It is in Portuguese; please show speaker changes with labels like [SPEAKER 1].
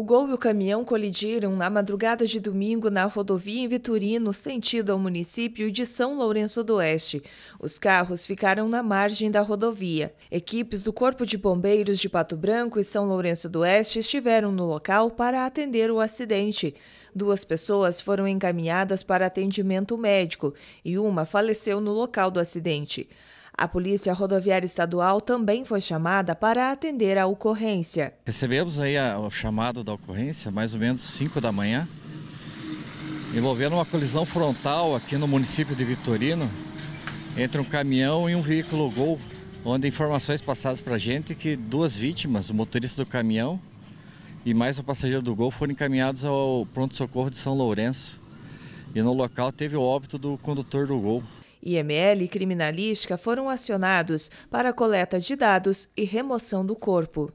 [SPEAKER 1] O gol e o caminhão colidiram na madrugada de domingo na rodovia em Vitorino, sentido ao município de São Lourenço do Oeste. Os carros ficaram na margem da rodovia. Equipes do Corpo de Bombeiros de Pato Branco e São Lourenço do Oeste estiveram no local para atender o acidente. Duas pessoas foram encaminhadas para atendimento médico e uma faleceu no local do acidente. A Polícia Rodoviária Estadual também foi chamada para atender a ocorrência.
[SPEAKER 2] Recebemos aí a, o chamado da ocorrência, mais ou menos 5 da manhã, envolvendo uma colisão frontal aqui no município de Vitorino, entre um caminhão e um veículo Gol, onde informações passadas para a gente que duas vítimas, o motorista do caminhão e mais o passageiro do Gol, foram encaminhados ao pronto-socorro de São Lourenço. E no local teve o óbito do condutor do Gol.
[SPEAKER 1] IML e criminalística foram acionados para coleta de dados e remoção do corpo.